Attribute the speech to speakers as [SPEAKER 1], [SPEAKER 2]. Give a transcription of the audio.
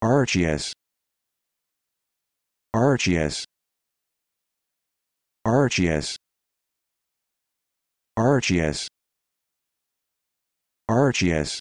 [SPEAKER 1] Archias Archias Archias Archias Archias